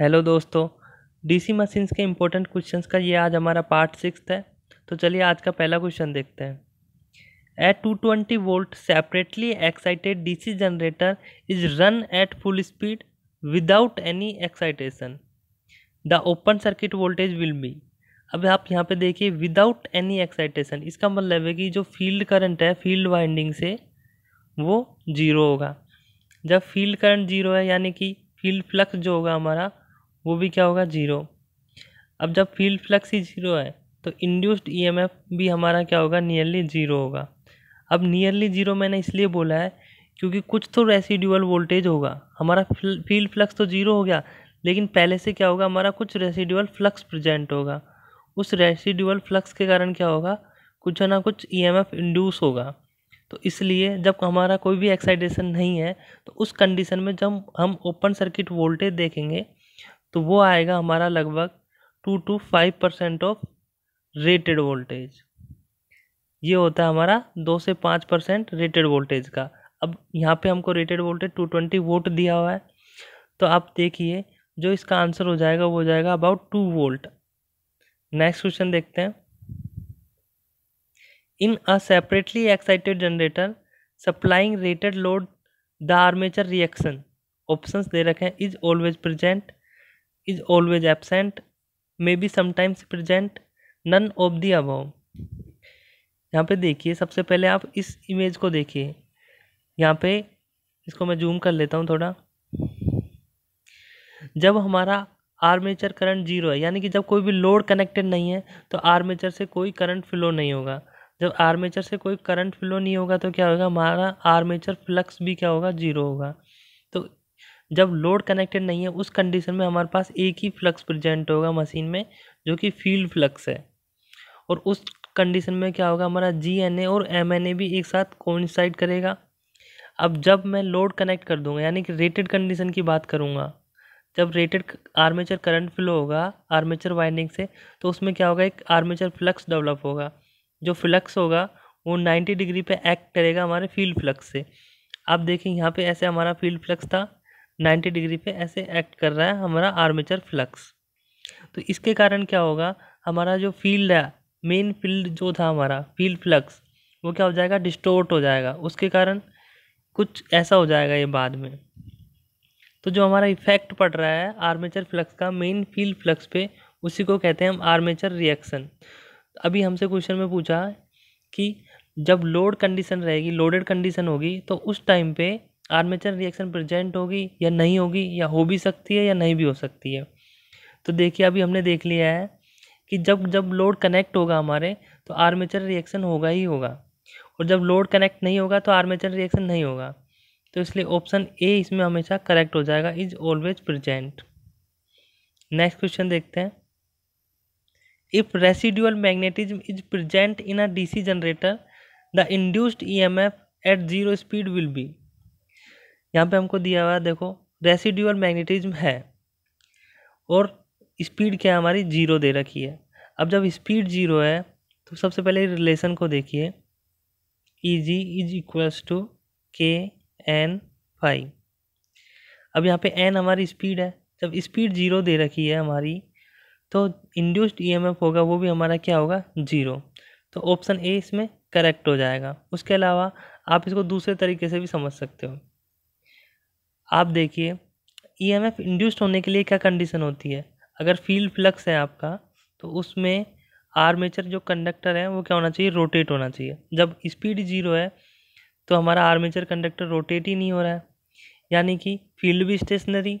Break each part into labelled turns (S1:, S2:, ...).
S1: hello दोस्तों DC machines के important questions का ये आज हमारा पार्ट सिक्स है तो चलिए आज का पहला क्वेश्चन देखते हैं at two twenty volt separately excited DC generator is run at full speed without any excitation the open circuit voltage will be अब आप यहाँ पे देखिए विदाउट एनी एक्साइटेशन इसका मतलब है कि जो फील्ड करंट है फील्ड वाइंडिंग से वो जीरो होगा जब फील्ड करंट जीरो है यानी कि फील्ड फ्लक्स जो होगा हमारा वो भी क्या होगा ज़ीरो अब जब फील्ड फ्लक्स ही ज़ीरो है तो इंड्यूस्ड ईएमएफ e भी हमारा क्या होगा नियरली ज़ीरो होगा अब नियरली ज़ीरो मैंने इसलिए बोला है क्योंकि कुछ तो रेसिड्यूअल वोल्टेज होगा हमारा फील्ड फ्लक्स तो ज़ीरो हो गया लेकिन पहले से क्या होगा हमारा कुछ रेसिड्यूअल फ्लक्स प्रेजेंट होगा उस रेसिड्यूअल फ्लक्स के कारण क्या होगा कुछ ना कुछ ई e इंड्यूस होगा तो इसलिए जब हमारा कोई भी एक्साइटेशन नहीं है तो उस कंडीशन में जब हम ओपन सर्किट वोल्टेज देखेंगे तो वो आएगा हमारा लगभग two two five percent of rated voltage ये होता है हमारा दो से पाँच परसेंट रेटेड वोल्टेज का अब यहाँ पे हमको rated voltage two twenty volt दिया हुआ है तो आप देखिए जो इसका आंसर हो जाएगा वो हो जाएगा about two volt next question देखते हैं in a separately excited generator supplying rated load the armature reaction options दे रखे हैं is always present is always absent may be sometimes present none of the above यहाँ पे देखिए सबसे पहले आप इस इमेज को देखिए यहाँ पे इसको मैं जूम कर लेता हूँ थोड़ा जब हमारा आर्मेचर करंट जीरो है यानी कि जब कोई भी लोड कनेक्टेड नहीं है तो आर्मेचर से कोई करंट फ्लो नहीं होगा जब आर्मेचर से कोई करंट फ्लो नहीं होगा तो क्या होगा हमारा आर्मेचर फ्लक्स भी क्या होगा जीरो होगा जब लोड कनेक्टेड नहीं है उस कंडीशन में हमारे पास एक ही फ्लक्स प्रेजेंट होगा मशीन में जो कि फील्ड फ्लक्स है और उस कंडीशन में क्या होगा हमारा जी एन ए और एम एन ए भी एक साथ कोइंसाइड करेगा अब जब मैं लोड कनेक्ट कर दूंगा यानी कि रेटेड कंडीशन की बात करूँगा जब रेटेड आर्मेचर करंट फ्लो होगा आर्मेचर वाइंडिंग से तो उसमें क्या होगा एक आर्मेचर फ्लक्स डेवलप होगा जो फ्लक्स होगा वो 90 डिग्री पे एक्ट करेगा हमारे फील्ड फ्लक्स से आप देखें यहाँ पे ऐसे हमारा फील्ड फ्लक्स था 90 डिग्री पे ऐसे एक्ट कर रहा है हमारा आर्मेचर फ्लक्स तो इसके कारण क्या होगा हमारा जो फील्ड है मेन फील्ड जो था हमारा फील्ड फ्लक्स वो क्या हो जाएगा डिस्टोर्ट हो जाएगा उसके कारण कुछ ऐसा हो जाएगा ये बाद में तो जो हमारा इफेक्ट पड़ रहा है आर्मेचर फ्लक्स का मेन फील्ड फ्लक्स पे उसी को कहते हैं हम आर्मेचर रिएक्शन अभी हमसे क्वेश्चन में पूछा कि जब लोड कंडीशन रहेगी लोडेड कंडीशन होगी तो उस टाइम पे आर्मेचर रिएक्शन प्रेजेंट होगी या नहीं होगी या हो भी सकती है या नहीं भी हो सकती है तो देखिए अभी हमने देख लिया है कि जब जब लोड कनेक्ट होगा हमारे तो आर्मेचर रिएक्शन होगा ही होगा और जब लोड कनेक्ट नहीं होगा तो आर्मेचर रिएक्शन नहीं होगा तो इसलिए ऑप्शन ए इसमें हमेशा करेक्ट हो जाएगा is always present next question देखते हैं if residual magnetism is present in a DC generator the induced EMF at zero speed will be यहाँ पे हमको दिया हुआ है देखो रेसिड्यूअल मैग्नेटिज्म है और स्पीड क्या हमारी जीरो दे रखी है अब जब स्पीड जीरो है तो सबसे पहले रिलेशन को देखिए E G is equals to K N phi अब यहाँ पे एन हमारी स्पीड है जब स्पीड जीरो दे रखी है हमारी तो इंड्यूस्ड ईएमएफ e होगा वो भी हमारा क्या होगा जीरो तो ऑप्शन ए इसमें करेक्ट हो जाएगा उसके अलावा आप इसको दूसरे तरीके से भी समझ सकते हो आप देखिए ई एम एफ इंड्यूस्ड होने के लिए क्या कंडीशन होती है अगर फील्ड फ्लक्स है आपका तो उसमें आर्मेचर जो कंडक्टर है वो क्या होना चाहिए रोटेट होना चाहिए जब स्पीड जीरो है तो हमारा आर्मेचर कंडक्टर रोटेट ही नहीं हो रहा है यानी कि फील्ड भी स्टेशनरी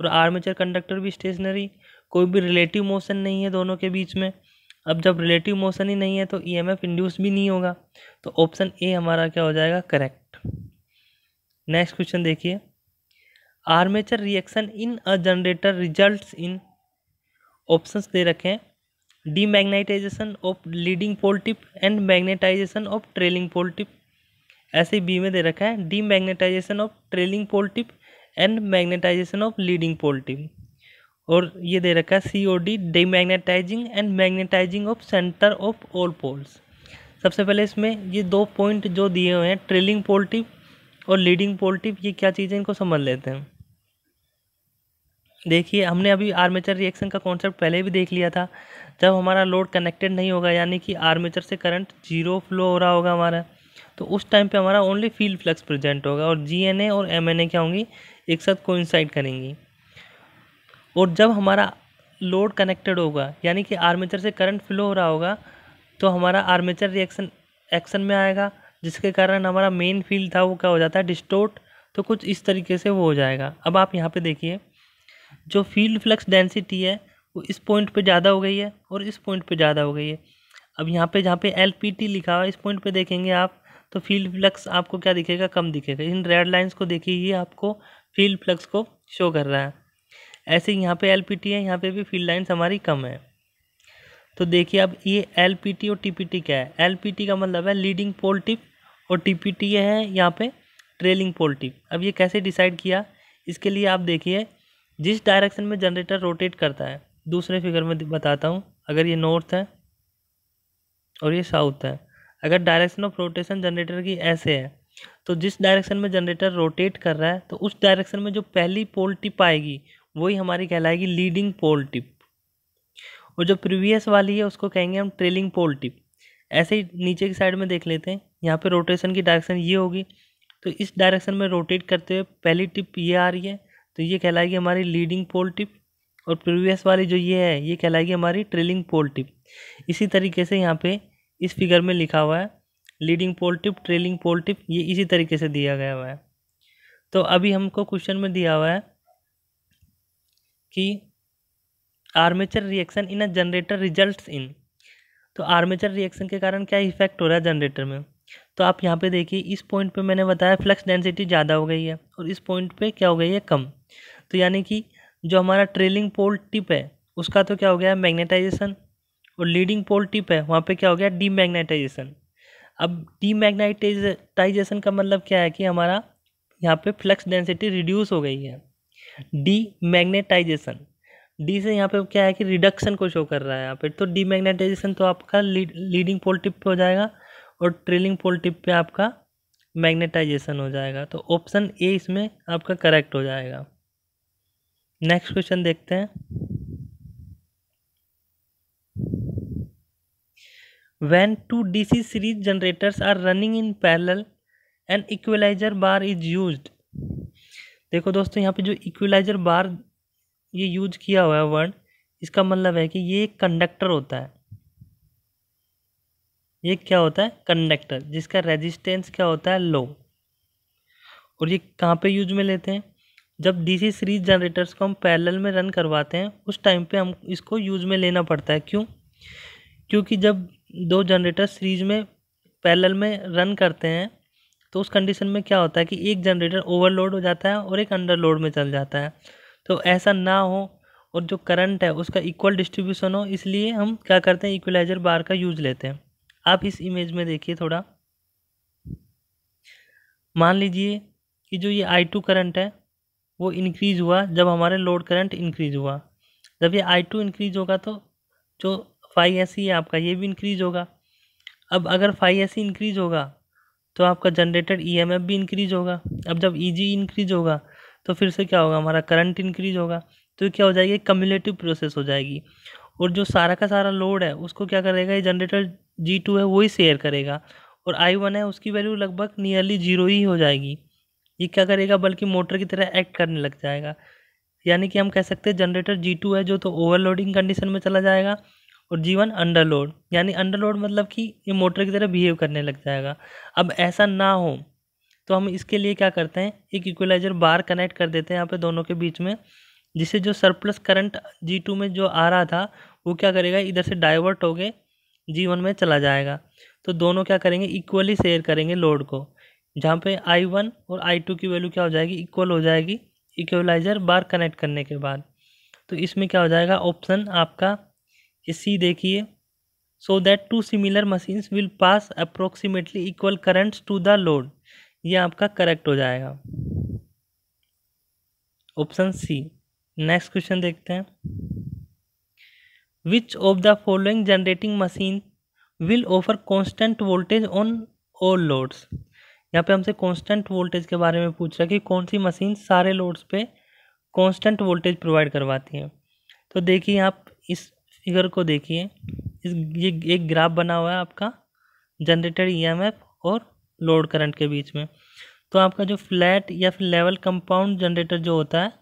S1: और आर्मेचर कंडक्टर भी स्टेशनरी कोई भी रिलेटिव मोशन नहीं है दोनों के बीच में अब जब रिलेटिव मोशन ही नहीं है तो ई एम एफ इंड्यूस भी नहीं होगा तो ऑप्शन ए हमारा क्या हो जाएगा करेक्ट नेक्स्ट क्वेश्चन देखिए armature reaction in a generator results in options दे रखे हैं demagnetization of leading pole tip and magnetization of trailing pole tip ऐसे बी में दे रखा है demagnetization of trailing pole tip and magnetization of leading pole tip और ये दे रखा है C O D demagnetizing and magnetizing of centre of all poles सबसे पहले इसमें ये दो पॉइंट जो दिए हुए हैं ट्रेलिंग पोल्टिप और लीडिंग पोल्टिप ये क्या चीज़ें इनको समझ लेते हैं देखिए हमने अभी आर्मेचर रिएक्शन का कॉन्सेप्ट पहले भी देख लिया था जब हमारा लोड कनेक्टेड नहीं होगा यानी कि आर्मेचर से करंट जीरो फ्लो हो रहा होगा हमारा तो उस टाइम पे हमारा ओनली फील्ड फ्लक्स प्रेजेंट होगा और जी एन ए और एम एन ए क्या होंगी एक साथ कोइंसाइड करेंगी और जब हमारा लोड कनेक्टेड होगा यानी कि आर्मेचर से करंट फ्लो हो रहा होगा तो हमारा आर्मेचर रिएक्शन एक्शन में आएगा जिसके कारण हमारा मेन फील्ड था वो क्या हो जाता है डिस्टोर्ट तो कुछ इस तरीके से वो हो जाएगा अब आप यहाँ पे देखिए जो फील्ड फ्लक्स डेंसिटी है वो इस पॉइंट पे ज़्यादा हो गई है और इस पॉइंट पे ज़्यादा हो गई है अब यहाँ पे जहाँ पे एल पी टी लिखा हुआ है इस पॉइंट पे देखेंगे आप तो फील्ड फ्लक्स आपको क्या दिखेगा कम दिखेगा इन रेड लाइन्स को देखिए ये आपको फील्ड फ्लक्स को शो कर रहा है ऐसे यहाँ पे एल पी टी है यहाँ पे भी फील्ड लाइन्स हमारी कम है तो देखिए अब ये एल पी टी और टी पी टी क्या है एल पी टी का मतलब है लीडिंग पोल टिप और टी पी टी है यहाँ पर ट्रेलिंग पोल टिप अब ये कैसे डिसाइड किया इसके लिए आप देखिए जिस डायरेक्शन में जनरेटर रोटेट करता है दूसरे फिगर में बताता हूँ अगर ये नॉर्थ है और ये साउथ है अगर डायरेक्शन ऑफ रोटेशन जनरेटर की ऐसे है तो जिस डायरेक्शन में जनरेटर रोटेट कर रहा है तो उस डायरेक्शन में जो पहली पोल टिप आएगी वही हमारी कहलाएगी लीडिंग पोल टिप और जो प्रीवियस वाली है उसको कहेंगे हम ट्रेलिंग पोल टिप ऐसे ही नीचे की साइड में देख लेते हैं यहाँ पे रोटेशन की डायरेक्शन ये होगी तो इस डायरेक्शन में रोटेट करते हुए पहली टिप ये आ रही है तो ये कहलाएगी हमारी लीडिंग पोल टिप और प्रीवियस वाली जो ये है ये कहलाएगी हमारी ट्रेलिंग पोल टिप इसी तरीके से यहाँ पे इस फिगर में लिखा हुआ है leading pole tip trailing pole tip ये इसी तरीके से दिया गया हुआ है तो अभी हमको क्वेश्चन में दिया हुआ है कि armature reaction in a generator results in तो आर्मेचर रिएक्शन के कारण क्या इफेक्ट हो रहा है जनरेटर में तो आप यहाँ पे देखिए इस पॉइंट पे मैंने बताया फ्लक्स डेंसिटी ज़्यादा हो गई है और इस पॉइंट पे क्या हो गई है कम तो यानी कि जो हमारा ट्रेलिंग पोल टिप है उसका तो क्या हो गया मैग्नेटाइजेशन और लीडिंग पोल टिप है वहाँ पे क्या हो गया डीमैग्नेटाइजेशन अब डीमैग्नेटाइजेशन का मतलब क्या है कि हमारा यहाँ पर फ्लक्स डेंसिटी रिड्यूस हो गई है डी मैगनेटाइजेशन डी से यहाँ पे क्या है कि रिडक्शन को शो कर रहा है यहाँ पे तो डीमैग्नेटाइजेशन तो आपका लीडिंग पोल टिप पर हो जाएगा और ट्रेलिंग पोल टिप पे आपका मैग्नेटाइजेशन हो जाएगा तो ऑप्शन ए इसमें आपका करेक्ट हो जाएगा नेक्स्ट क्वेश्चन देखते हैं when two DC series generators are running in parallel and equalizer bar is used देखो दोस्तों यहाँ पे जो इक्वलाइजर बार ये यूज किया हुआ है वर्ड इसका मतलब है कि ये एक कंडक्टर होता है ये क्या होता है कंडक्टर जिसका रेजिस्टेंस क्या होता है लो और ये कहाँ पे यूज में लेते हैं जब डीसी सीरीज जनरेटर्स को हम पैरेलल में रन करवाते हैं उस टाइम पे हम इसको यूज में लेना पड़ता है क्यों क्योंकि जब दो जनरेटर सीरीज में पैरेलल में रन करते हैं तो उस कंडीशन में क्या होता है कि एक जनरेटर ओवरलोड हो जाता है और एक लोड में चल जाता है तो ऐसा ना हो और जो करंट है उसका इक्वल डिस्ट्रीब्यूशन हो इसलिए हम क्या करते हैं इक्वलाइजर बार का यूज लेते हैं आप इस इमेज में देखिए थोड़ा मान लीजिए कि जो ये आई टू करंट है वो इंक्रीज़ हुआ जब हमारे लोड करंट इंक्रीज़ हुआ जब ये आई टू इंक्रीज़ होगा तो जो फाइव एस है आपका ये भी इंक्रीज़ होगा अब अगर फाइव एस इंक्रीज़ होगा तो आपका जनरेटेड ईएमएफ e भी इंक्रीज़ होगा अब जब ई e इंक्रीज़ होगा तो फिर से क्या होगा हमारा करंट इंक्रीज़ होगा तो क्या हो जाएगी कम्युलेटिव प्रोसेस हो जाएगी और जो सारा का सारा लोड है उसको क्या करेगा ये जनरेटर जी टू है वही शेयर करेगा और आई वन है उसकी वैल्यू लगभग नियरली जीरो ही हो जाएगी ये क्या करेगा बल्कि मोटर की तरह एक्ट करने लग जाएगा यानी कि हम कह सकते हैं जनरेटर जी टू है जो तो ओवरलोडिंग कंडीशन में चला जाएगा और जी वन अंडरलोड यानी अंडरलोड मतलब कि ये मोटर की तरह बिहेव करने लग जाएगा अब ऐसा ना हो तो हम इसके लिए क्या करते हैं एक इक्वलाइजर बार कनेक्ट कर देते हैं यहाँ पे दोनों के बीच में जिसे जो सरप्लस करंट जी टू में जो आ रहा था वो क्या करेगा इधर से डाइवर्ट होके जी वन में चला जाएगा तो दोनों क्या करेंगे इक्वली शेयर करेंगे लोड को जहाँ पे आई वन और आई टू की वैल्यू क्या हो जाएगी इक्वल हो जाएगी इक्वलाइजर बार कनेक्ट करने के बाद तो इसमें क्या हो जाएगा ऑप्शन आपका सी देखिए so that two similar machines will pass approximately equal currents to the load ये आपका करेक्ट हो जाएगा ऑप्शन सी नेक्स्ट क्वेश्चन देखते हैं which of the following generating machine will offer constant voltage on all loads यहाँ पे हमसे constant voltage के बारे में पूछ रहा है कि कौन सी मशीन सारे लोड्स पे कॉन्स्टेंट वोल्टेज प्रोवाइड करवाती है तो देखिए आप इस फिगर को देखिए इस ये एक ग्राफ बना हुआ है आपका एम ईएमएफ e और लोड करंट के बीच में तो आपका जो फ्लैट या फिर लेवल कंपाउंड जनरेटर जो होता है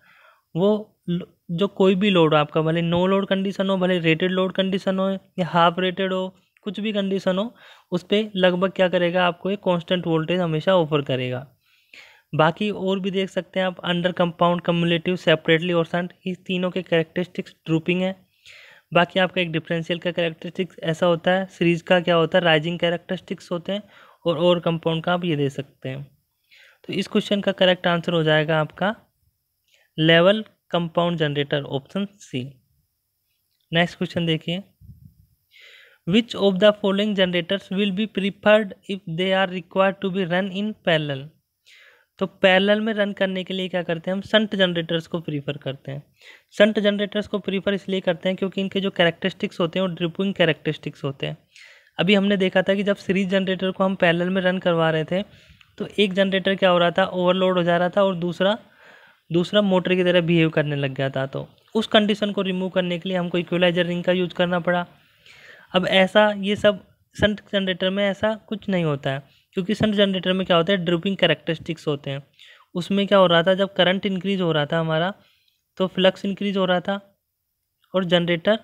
S1: वो जो कोई भी लोड हो आपका भले नो लोड कंडीशन हो भले रेटेड लोड कंडीशन हो या हाफ रेटेड हो कुछ भी कंडीशन हो उस पर लगभग क्या करेगा आपको एक कांस्टेंट वोल्टेज हमेशा ऑफर करेगा बाकी और भी देख सकते हैं आप अंडर कंपाउंड कम्युलेटिव सेपरेटली और सेंट इस तीनों के करेक्टरिस्टिक्स ड्रूपिंग है बाकी आपका एक डिफरेंशियल का करेक्टरिस्टिक्स ऐसा होता है सीरीज का क्या होता है राइजिंग करेक्टरिस्टिक्स होते हैं और और कंपाउंड का आप ये दे सकते हैं तो इस क्वेश्चन का करेक्ट आंसर हो जाएगा आपका level compound generator option C next question देखिए which of the following generators will be preferred if they are required to be run in parallel तो पैरल में रन करने के लिए क्या करते हैं हम संट जनरेटर्स को प्रीफर करते हैं संट जनरेटर्स को प्रीफर इसलिए करते हैं क्योंकि इनके जो कैरेक्टरिस्टिक्स होते हैं वो ड्रिपिंग कैरेक्टरिस्टिक्स होते हैं अभी हमने देखा था कि जब सीरीज जनरेटर को हम पैरल में रन करवा रहे थे तो एक जनरेटर क्या हो रहा था ओवरलोड हो जा रहा था और दूसरा दूसरा मोटर की तरह बिहेव करने लग गया था तो उस कंडीशन को रिमूव करने के लिए हमको इक्वलाइजर रिंग का यूज करना पड़ा अब ऐसा ये सब संट जनरेटर में ऐसा कुछ नहीं होता है क्योंकि संट जनरेटर में क्या होता है ड्रिपिंग करेक्टरिस्टिक्स होते हैं उसमें क्या हो रहा था जब करंट इंक्रीज हो रहा था हमारा तो फ्लक्स इंक्रीज हो रहा था और जनरेटर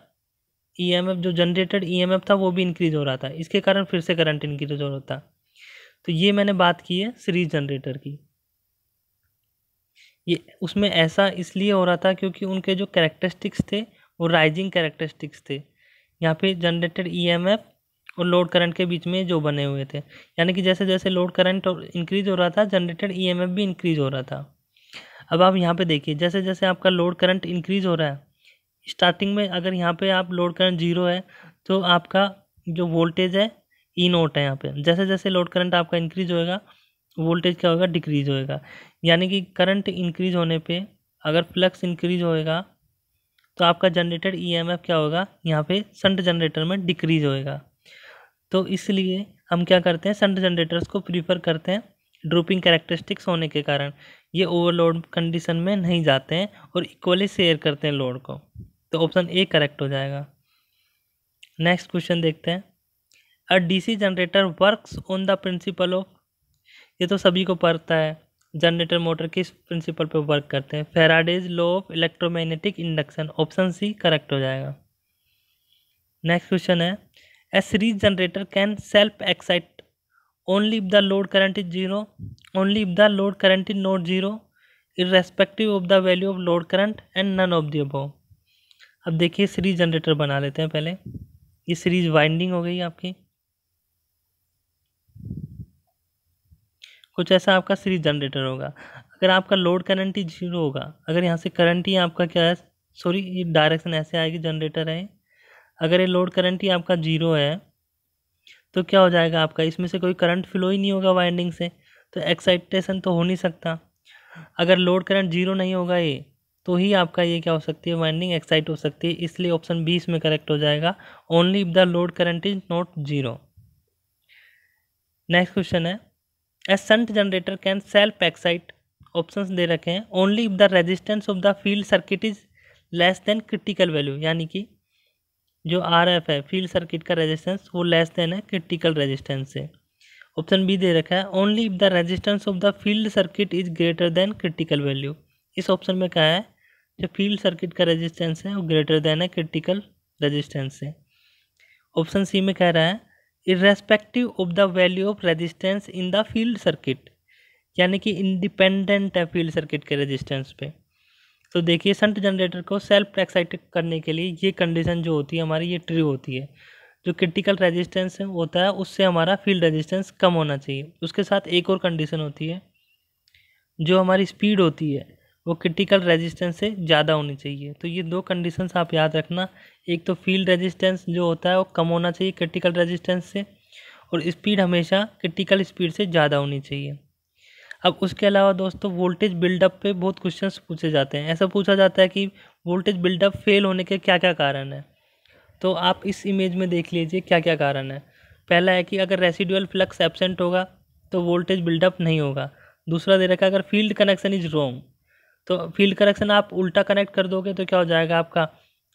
S1: ईएमएफ जो जनरेटेड ईएमएफ था वो भी इंक्रीज हो रहा था इसके कारण फिर से करंट इंक्रीज हो रहा था तो ये मैंने बात की है सीरीज जनरेटर की ये उसमें ऐसा इसलिए हो रहा था क्योंकि उनके जो करेक्टरिस्टिक्स थे वो राइजिंग करेक्टरिस्टिक्स थे यहाँ पे जनरेटेड ईएमएफ e और लोड करंट के बीच में जो बने हुए थे यानी कि जैसे जैसे लोड करंट इंक्रीज हो रहा था जनरेटेड ईएमएफ e भी इंक्रीज हो रहा था अब आप यहाँ पे देखिए जैसे जैसे आपका लोड करंट इंक्रीज हो रहा है स्टार्टिंग में अगर यहाँ पे आप लोड करंट जीरो है तो आपका जो वोल्टेज है ई e नोट है यहाँ पे जैसे जैसे लोड करंट आपका इंक्रीज होएगा वोल्टेज क्या होगा डिक्रीज होएगा यानी कि करंट इंक्रीज होने पे अगर फ्लक्स इंक्रीज होएगा तो आपका जनरेटर ईएमएफ e क्या होगा यहाँ पे संट जनरेटर में डिक्रीज होएगा तो इसलिए हम क्या करते हैं संट जनरेटर्स को प्रीफर करते हैं ड्रोपिंग कैरेक्टरिस्टिक्स होने के कारण ये ओवरलोड कंडीशन में नहीं जाते हैं और इक्वली शेयर करते हैं लोड को तो ऑप्शन ए करेक्ट हो जाएगा नेक्स्ट क्वेश्चन देखते हैं a DC generator works on the principle of ये तो सभी को पता है जनरेटर मोटर किस प्रिंसिपल पर वर्क करते हैं Faraday's law of electromagnetic induction option C correct हो जाएगा नेक्स्ट क्वेश्चन है a series generator can self excite only if the load current is zero only if the load current is not zero irrespective of the value of load current and none of the above अब देखिए series generator बना लेते हैं पहले ये series winding हो गई आपकी कुछ ऐसा आपका सीरीज जनरेटर होगा अगर आपका लोड करंट ही जीरो होगा अगर यहाँ से करंट ही आपका क्या है सॉरी ये डायरेक्शन ऐसे आएगी जनरेटर है अगर ये लोड करंट ही आपका जीरो है तो क्या हो जाएगा आपका इसमें से कोई करंट फ्लो ही नहीं होगा वाइंडिंग से तो एक्साइटेशन तो हो नहीं सकता अगर लोड करंट जीरो नहीं होगा ये तो ही आपका ये क्या हो सकती है वाइंडिंग एक्साइट हो सकती है इसलिए ऑप्शन बी इसमें करेक्ट हो जाएगा only if the load current is not zero next question है a shunt generator can self excite option दे रखे हैं only if the resistance of the field circuit is less than critical value यानी कि जो R F है field circuit का resistance वो लेस देन है क्रिटिकल रेजिस्टेंस से ऑप्शन बी दे रखा है only if the resistance of the field circuit is greater than critical value इस ऑप्शन में क्या है जो फील्ड सर्किट का रेजिस्टेंस है वो ग्रेटर देन है क्रिटिकल रेजिस्टेंस से ऑप्शन सी में कह रहा है irrespective of the value of resistance in the field circuit यानी कि इंडिपेंडेंट है फील्ड सर्किट के रेजिस्टेंस पे तो देखिए संट जनरेटर को सेल्फ एक्साइटेड करने के लिए ये कंडीशन जो होती है हमारी ये ट्री होती है जो क्रिटिकल रेजिस्टेंस होता है उससे हमारा फील्ड रेजिस्टेंस कम होना चाहिए उसके साथ एक और कंडीशन होती है जो हमारी स्पीड होती है वो क्रिटिकल रेजिस्टेंस से ज़्यादा होनी चाहिए तो ये दो कंडीशंस आप याद रखना एक तो फील्ड रेजिस्टेंस जो होता है वो कम होना चाहिए क्रिटिकल रेजिस्टेंस से और स्पीड हमेशा क्रिटिकल स्पीड से ज़्यादा होनी चाहिए अब उसके अलावा दोस्तों वोल्टेज बिल्डअप पे बहुत क्वेश्चंस पूछे जाते हैं ऐसा पूछा जाता है कि वोल्टेज बिल्डअप फेल होने के क्या क्या कारण है तो आप इस इमेज में देख लीजिए क्या क्या कारण है पहला है कि अगर रेसिडुअल फ्लक्स एबसेंट होगा तो वोल्टेज बिल्डअप नहीं होगा दूसरा दे रखा अगर फील्ड कनेक्शन इज रॉन्ग तो फील्ड कनेक्शन आप उल्टा कनेक्ट कर दोगे तो क्या हो जाएगा आपका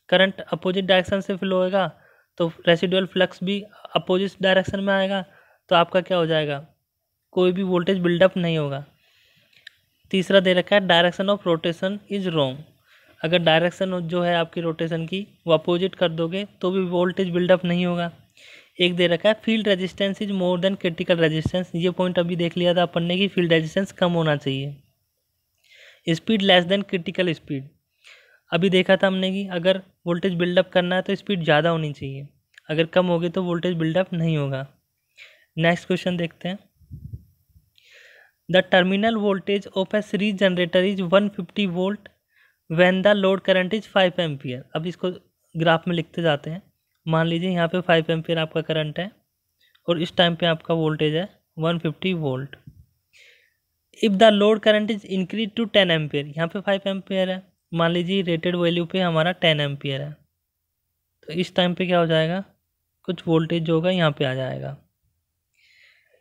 S1: करंट अपोजिट डायरेक्शन से फ्लो होएगा तो रेसिडुअल फ्लक्स भी अपोजिट डायरेक्शन में आएगा तो आपका क्या हो जाएगा कोई भी वोल्टेज बिल्डअप नहीं होगा तीसरा दे रखा है direction of rotation is wrong अगर डायरेक्शन जो है आपकी रोटेशन की वो अपोजिट कर दोगे तो भी वोल्टेज बिल्डअप नहीं होगा एक दे रखा है field resistance is more than critical resistance ये पॉइंट अभी देख लिया था अपन ने कि फील्ड रेजिस्टेंस कम होना चाहिए speed less than critical speed अभी देखा था हमने कि अगर वोल्टेज बिल्डअप करना है तो स्पीड ज़्यादा होनी चाहिए अगर कम होगी तो वोल्टेज बिल्डअप नहीं होगा नेक्स्ट क्वेश्चन देखते हैं the terminal voltage of a series generator is 150 volt when the load current is 5 ampere अब इसको ग्राफ में लिखते जाते हैं मान लीजिए यहाँ पे 5 एम्पियर आपका करंट है और इस टाइम पे आपका वोल्टेज है 150 volt if the load current is increase to ten ampere यहाँ पे फाइव एम्पियर है मान लीजिए रेटेड वैल्यू पे हमारा टेन एम्पियर है तो इस टाइम पे क्या हो जाएगा कुछ वोल्टेज जो होगा यहाँ पे आ जाएगा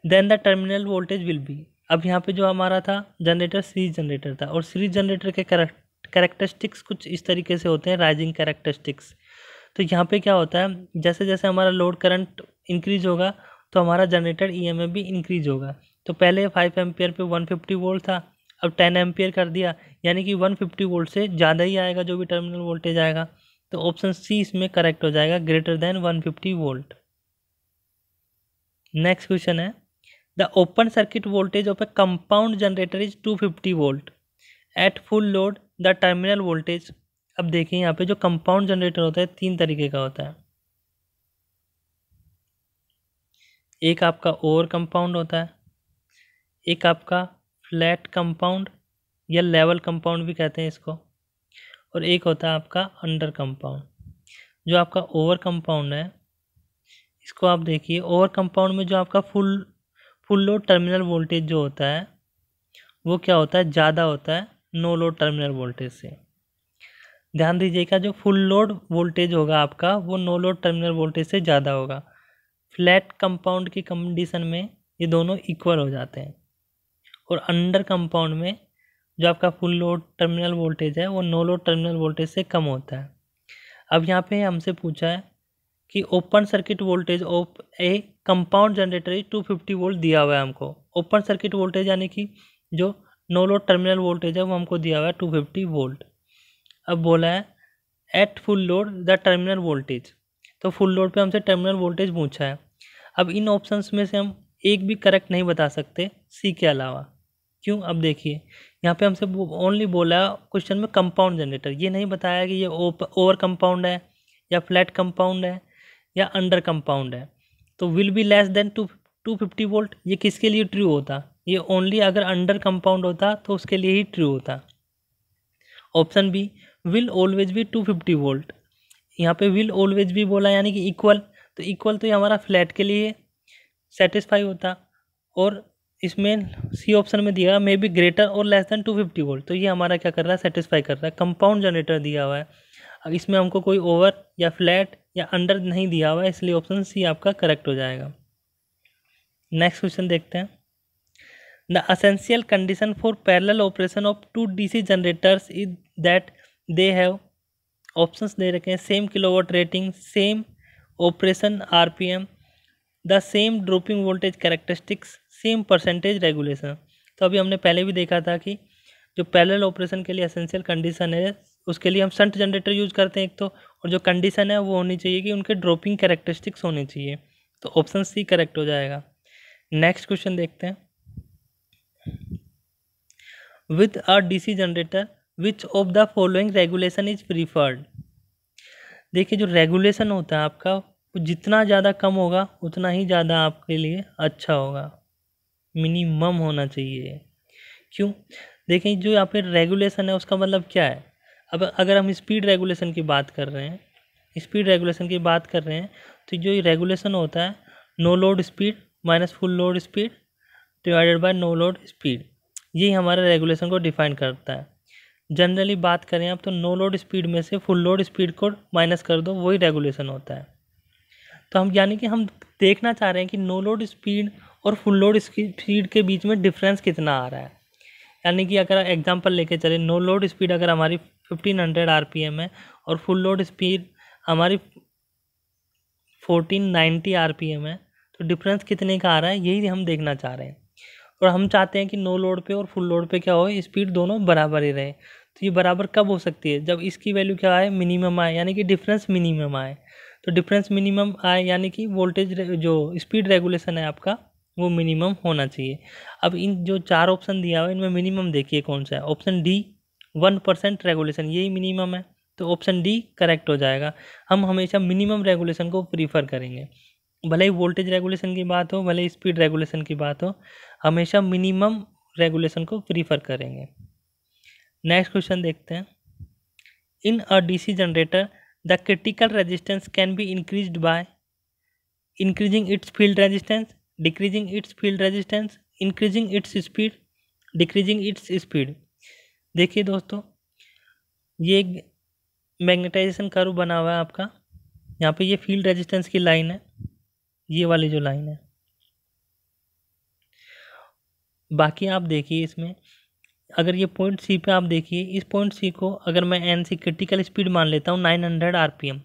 S1: then the terminal voltage will be अब यहाँ पे जो हमारा था जनरेटर सीरीज जनरेटर था और सीरीज जनरेटर के करेक्टरिस्टिक्स कुछ इस तरीके से होते हैं राइजिंग करेक्टरिस्टिक्स तो यहाँ पे क्या होता है जैसे जैसे हमारा लोड करंट इंक्रीज होगा तो हमारा जनरेटर ईएमएफ भी इंक्रीज होगा तो पहले फाइव एम्पियर पे वन फिफ्टी वोल्ट था अब टेन एम्पियर कर दिया यानी कि वन फिफ्टी वोल्ट से ज़्यादा ही आएगा जो भी टर्मिनल वोल्टेज आएगा तो ऑप्शन सी इसमें करेक्ट हो जाएगा greater than one fifty volt next question है the open circuit voltage of a compound generator is two fifty volt at full load the terminal voltage अब देखिए यहाँ पे जो कंपाउंड जनरेटर होता है तीन तरीके का होता है एक आपका ओवर कंपाउंड होता है एक आपका फ्लैट कंपाउंड या लेवल कंपाउंड भी कहते हैं इसको और एक होता है आपका अंडर कंपाउंड जो आपका ओवर कंपाउंड है इसको आप देखिए ओवर कंपाउंड में जो आपका full full load terminal voltage जो होता है वो क्या होता है ज़्यादा होता है नो लोड टर्मिनल वोल्टेज से ध्यान दीजिएगा जो फुल लोड वोल्टेज होगा आपका वो नो लोड टर्मिनल वोल्टेज से ज़्यादा होगा फ्लैट कंपाउंड की कंडीशन में ये दोनों इक्वल हो जाते हैं और अंडर कंपाउंड में जो आपका फुल लोड टर्मिनल वोल्टेज है वो नो लोड टर्मिनल वोल्टेज से कम होता है अब यहाँ पे हमसे पूछा है कि open circuit voltage of a compound generator ही टू फिफ्टी वोल्ट दिया हुआ है हमको ओपन सर्किट वोल्टेज यानी कि जो नो लोड टर्मिनल वोल्टेज है वो हमको दिया हुआ है टू फिफ्टी वोल्ट अब बोला है at full load the terminal voltage तो फुल लोड पे हमसे टर्मिनल वोल्टेज पूछा है अब इन ऑप्शंस में से हम एक भी करेक्ट नहीं बता सकते सी के अलावा क्यों अब देखिए यहाँ पे हमसे ओनली बोला क्वेश्चन में कंपाउंड जनरेटर ये नहीं बताया कि ये ओवर कंपाउंड है या फ्लैट कंपाउंड है या अंडर कंपाउंड है तो will be less than two two fifty volt ये किसके लिए ट्रू होता ये ओनली अगर अंडर कंपाउंड होता तो उसके लिए ही ट्रू होता option B will always be two fifty volt यहाँ पे विल ऑलवेज भी बोला यानी कि इक्वल तो इक्वल तो ये हमारा फ्लैट के लिए सेटिस्फाई होता और इसमें सी ऑप्शन में दिया मे बी ग्रेटर और less than two fifty volt तो ये हमारा क्या कर रहा है सेटिस्फाई कर रहा है कंपाउंड जनरेटर दिया हुआ है इसमें हमको कोई ओवर या फ्लैट या अंडर नहीं दिया हुआ है इसलिए ऑप्शन सी आपका करेक्ट हो जाएगा नेक्स्ट क्वेश्चन देखते हैं the essential condition for parallel operation of two DC generators is that they have options दे रखे हैं same kilowatt rating same operation RPM the same drooping voltage characteristics same percentage regulation तो अभी हमने पहले भी देखा था कि जो पैरेलल ऑपरेशन के लिए असेंशियल कंडीशन है उसके लिए हम संट जनरेटर यूज करते हैं एक तो और जो कंडीशन है वो होनी चाहिए कि उनके ड्रॉपिंग करेक्टरिस्टिक्स होने चाहिए तो ऑप्शन सी करेक्ट हो जाएगा नेक्स्ट क्वेश्चन देखते हैं with a DC generator which of the following regulation is preferred देखिए जो रेगुलेशन होता है आपका वो जितना ज़्यादा कम होगा उतना ही ज़्यादा आपके लिए अच्छा होगा मिनिमम होना चाहिए क्यों देखें जो यहाँ पे रेगुलेशन है उसका मतलब क्या है अब अगर हम स्पीड रेगुलेशन की बात कर रहे हैं स्पीड रेगुलेशन की बात कर रहे हैं तो जो रेगुलेशन होता है no load speed minus full load speed divided by no load speed यही हमारे रेगुलेशन को डिफाइन करता है जनरली बात करें आप तो नो लोड स्पीड में से फुल लोड स्पीड को माइनस कर दो वही रेगुलेशन होता है तो हम यानी कि हम देखना चाह रहे हैं कि नो लोड स्पीड और फुल लोड स्पीड के बीच में डिफरेंस कितना आ रहा है यानी कि अगर एग्जांपल लेके चले नो लोड स्पीड अगर हमारी 1500 आरपीएम है और फुल लोड स्पीड हमारी 1490 आरपीएम है तो डिफरेंस कितने का आ रहा है यही हम देखना चाह रहे हैं और हम चाहते हैं कि नो लोड पे और फुल लोड पे क्या हो स्पीड दोनों बराबर ही रहे तो ये बराबर कब हो सकती है जब इसकी वैल्यू क्या आए मिनिमम आए यानी कि डिफरेंस मिनिमम आए तो डिफरेंस मिनिमम आए यानी कि वोल्टेज जो स्पीड रेगुलेशन है आपका वो मिनिमम होना चाहिए अब इन जो चार ऑप्शन दिया हुआ है इनमें मिनिमम देखिए कौन सा है option D one percent regulation यही मिनिमम है तो ऑप्शन डी करेक्ट हो जाएगा हम हमेशा मिनिमम रेगुलेशन को प्रीफर करेंगे भले ही वोल्टेज रेगुलेशन की बात हो भले ही स्पीड रेगुलेशन की बात हो हमेशा मिनिमम रेगुलेशन को प्रीफर करेंगे नेक्स्ट क्वेश्चन देखते हैं in a DC generator the critical resistance can be increased by increasing its field resistance decreasing its field resistance increasing its speed decreasing its speed देखिए दोस्तों ये एक मैग्नेटाइजेशन कर्व बना हुआ है आपका यहाँ पे ये फील्ड रेजिस्टेंस की लाइन है ये वाली जो लाइन है बाकी आप देखिए इसमें अगर ये पॉइंट सी पे आप देखिए इस पॉइंट सी को अगर मैं एन सी क्रिटिकल स्पीड मान लेता हूँ nine hundred R P M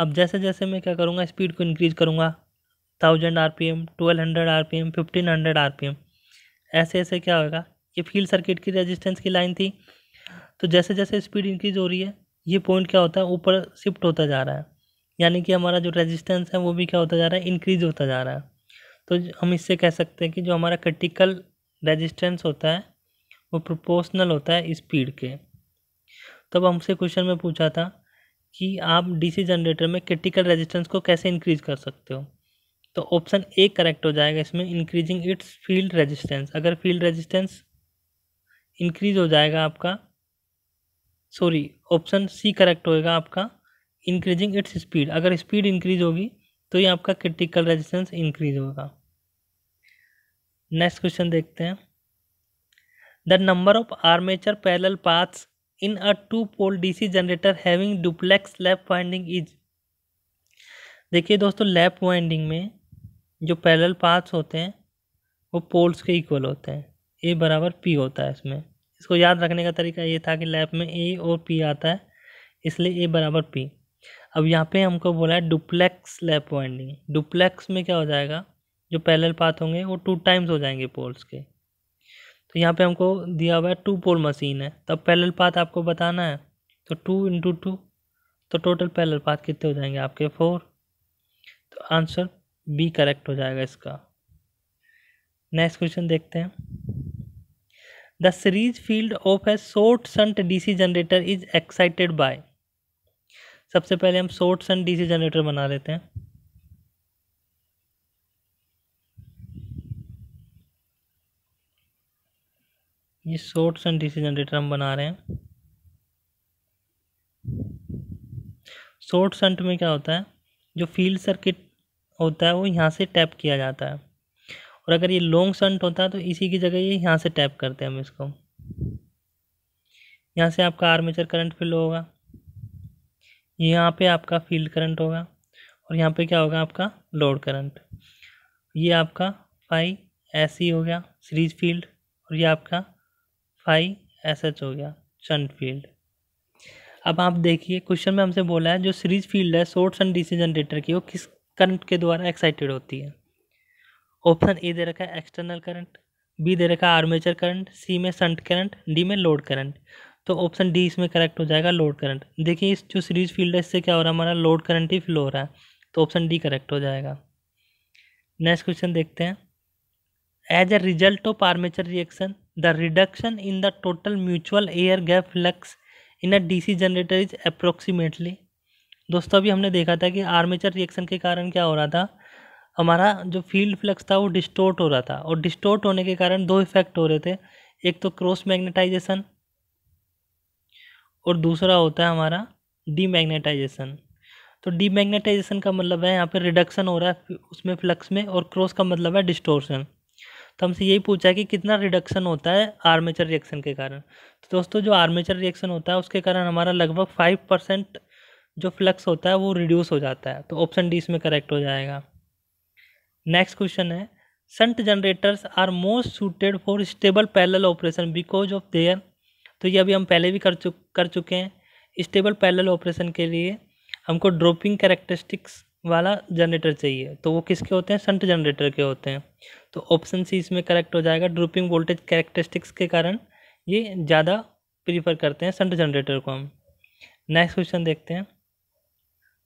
S1: अब जैसे जैसे मैं क्या करूँगा स्पीड को इंक्रीज करूँगा thousand R P M twelve hundred R P M fifteen hundred R P M ऐसे ऐसे क्या होगा ये फील्ड सर्किट की रेजिस्टेंस की लाइन थी तो जैसे जैसे स्पीड इंक्रीज हो रही है ये पॉइंट क्या होता है ऊपर शिफ्ट होता जा रहा है यानी कि हमारा जो रेजिस्टेंस है वो भी क्या होता जा रहा है इंक्रीज होता जा रहा है तो हम इससे कह सकते हैं कि जो हमारा क्रिटिकल रेजिस्टेंस होता है वो प्रोपोर्शनल होता है स्पीड के तब हमसे क्वेश्चन में पूछा था कि आप डीसी जनरेटर में क्रिटिकल रेजिस्टेंस को कैसे इंक्रीज कर सकते हो तो ऑप्शन ए करेक्ट हो जाएगा इसमें इंक्रीजिंग इट्स फील्ड रेजिस्टेंस अगर फील्ड रेजिस्टेंस इंक्रीज हो जाएगा आपका सॉरी ऑप्शन सी करेक्ट होएगा आपका इंक्रीजिंग इट्स स्पीड अगर स्पीड इंक्रीज होगी तो ये आपका क्रिटिकल रेजिस्टेंस इंक्रीज होगा नेक्स्ट क्वेश्चन देखते हैं the number of armature parallel paths in a two pole DC generator having duplex lap winding is देखिए दोस्तों लैप वाइंडिंग में जो पैरेलल पाथ्स होते हैं वो पोल्स के इक्वल होते हैं ए बराबर पी होता है इसमें इसको याद रखने का तरीका ये था कि लैब में ए और पी आता है इसलिए ए बराबर पी अब यहाँ पे हमको बोला है डुप्लेक्स लैप वाइंडिंग डुप्लेक्स में क्या हो जाएगा जो पैरेलल पाथ होंगे वो टू टाइम्स हो जाएंगे पोल्स के तो यहाँ पे हमको दिया हुआ है टू पोल मशीन है तब पैरेलल पाथ आपको बताना है तो टू इंटू टू तो टोटल पैरेलल पाथ कितने हो जाएंगे आपके फोर तो आंसर बी करेक्ट हो जाएगा इसका नेक्स्ट क्वेश्चन देखते हैं the series field of a short shunt DC generator is excited by सबसे पहले हम शॉर्ट संट डीसी जनरेटर बना लेते हैं ये शॉर्ट सन डीसी जनरेटर हम बना रहे हैं शोर्ट सन्ट में क्या होता है जो फील्ड सर्किट होता है वो यहाँ से टैप किया जाता है और अगर ये लॉन्ग सन्ट होता है तो इसी की जगह ये यहाँ से टैप करते हैं हम इसको यहाँ से आपका आर्मेचर करंट फिल होगा यहाँ पे आपका फील्ड करंट होगा और यहाँ पे क्या होगा आपका लोड करंट ये आपका फाइव एस e हो गया सीरीज फील्ड और ये आपका फाइव एस हो गया सन्ट फील्ड अब आप देखिए क्वेश्चन में हमसे बोला है जो सीरीज फील्ड है शॉर्ट सन डीसी जनरेटर की वो किस करंट के द्वारा एक्साइटेड होती है ऑप्शन ए दे रखा है एक्सटर्नल करंट बी दे रखा है आर्मेचर करंट सी में संट करंट डी में लोड करंट तो ऑप्शन डी इसमें करेक्ट हो जाएगा लोड करंट देखिए इस जो सीरीज फील्ड है इससे क्या हो रहा है हमारा लोड करंट ही फ्लो हो रहा है तो ऑप्शन डी करेक्ट हो जाएगा नेक्स्ट क्वेश्चन देखते हैं as a result of armature reaction the reduction in the total mutual air gap flux in a DC generator is approximately दोस्तों अभी हमने देखा था कि आर्मेचर रिएक्शन के कारण क्या हो रहा था हमारा जो फील्ड फ्लक्स था वो डिस्टोर्ट हो रहा था और डिस्टोर्ट होने के कारण दो इफेक्ट हो रहे थे एक तो क्रॉस मैग्नेटाइजेशन और दूसरा होता है हमारा डीमैग्नेटाइजेशन तो डीमैग्नेटाइजेशन का मतलब है यहाँ पर रिडक्शन हो रहा है उसमें फ्लक्स में और क्रॉस का मतलब है डिस्टोर्शन तो हमसे यही पूछा है कि कितना रिडक्शन होता है आर्मेचर रिएक्शन के कारण तो दोस्तों जो आर्मेचर रिएक्शन होता है उसके कारण हमारा लगभग फाइव परसेंट जो फ्लक्स होता है वो रिड्यूस हो जाता है तो ऑप्शन डी इसमें करेक्ट हो जाएगा नेक्स्ट क्वेश्चन है shunt generators are most suited for stable parallel operation because of their तो ये अभी हम पहले भी कर चुक कर चुके हैं स्टेबल पैरल ऑपरेशन के लिए हमको ड्रॉपिंग करेक्टरिस्टिक्स वाला जनरेटर चाहिए तो वो किसके होते हैं संट जनरेटर के होते हैं तो ऑप्शन सी इसमें करेक्ट हो जाएगा ड्रॉपिंग वोल्टेज करेक्टरिस्टिक्स के कारण ये ज़्यादा प्रीफर करते हैं संट जनरेटर को हम नेक्स्ट क्वेश्चन देखते हैं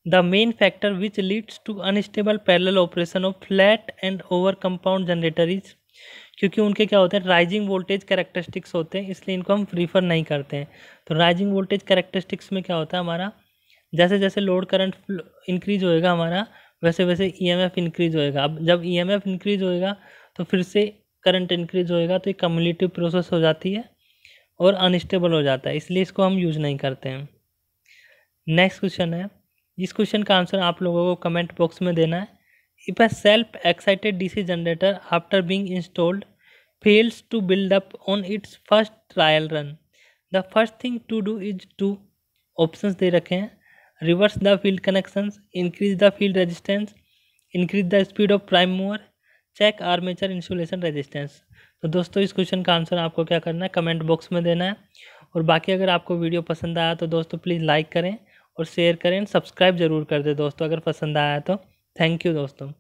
S1: the main factor which leads to unstable parallel operation of flat and over compound generator is क्योंकि उनके क्या होते हैं राइजिंग वोल्टेज करेक्टरिस्टिक्स होते हैं इसलिए इनको हम प्रीफर नहीं करते हैं तो राइजिंग वोल्टेज करेक्टरिस्टिक्स में क्या होता है हमारा जैसे जैसे लोड करंट इंक्रीज होएगा हमारा वैसे वैसे ईएमएफ इंक्रीज होएगा अब जब ईएमएफ e इंक्रीज होएगा तो फिर से करंट इंक्रीज होएगा तो एक कम्यूनिटिव प्रोसेस हो जाती है और अनस्टेबल हो जाता है इसलिए इसको हम यूज नहीं करते हैं नेक्स्ट क्वेश्चन है इस क्वेश्चन का आंसर आप लोगों को कमेंट बॉक्स में देना है if a self excited DC generator after being installed fails to build up on its first trial run the first thing to do is to options दे रखे हैं reverse the field connections increase the field resistance increase the speed of prime mover check armature insulation resistance तो दोस्तों इस question का answer आपको क्या करना है कमेंट बॉक्स में देना है और बाकी अगर आपको वीडियो पसंद आया तो दोस्तों प्लीज़ लाइक करें और शेयर करें सब्सक्राइब ज़रूर कर दें दोस्तों अगर पसंद आया तो थैंक यू दोस्तों